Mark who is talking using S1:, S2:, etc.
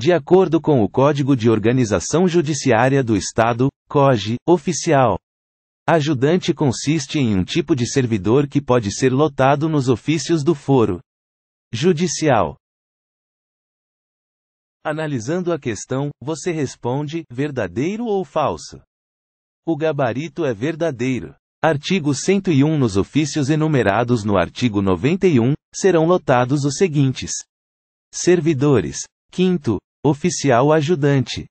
S1: De acordo com o Código de Organização Judiciária do Estado, COGE, oficial. Ajudante consiste em um tipo de servidor que pode ser lotado nos
S2: ofícios do foro judicial.
S1: Analisando a questão, você responde: verdadeiro ou falso? O gabarito é verdadeiro. Artigo 101 Nos ofícios enumerados no artigo 91, serão lotados os seguintes: servidores, quinto,
S2: Oficial ajudante